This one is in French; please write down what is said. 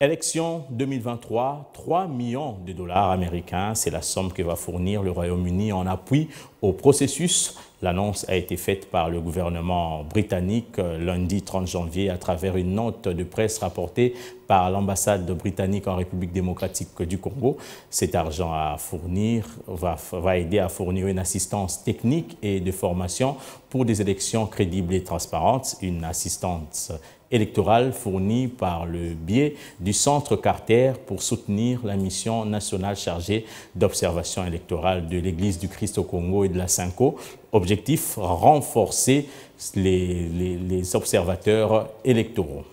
Élection 2023, 3 millions de dollars américains, c'est la somme que va fournir le Royaume-Uni en appui au processus L'annonce a été faite par le gouvernement britannique euh, lundi 30 janvier à travers une note de presse rapportée par l'ambassade britannique en République démocratique du Congo. Cet argent à fournir va, va aider à fournir une assistance technique et de formation pour des élections crédibles et transparentes, une assistance électorale fournie par le biais du Centre Carter pour soutenir la mission nationale chargée d'observation électorale de l'Église du Christ au Congo et de la Cinco. Objectif, renforcer les, les observateurs électoraux.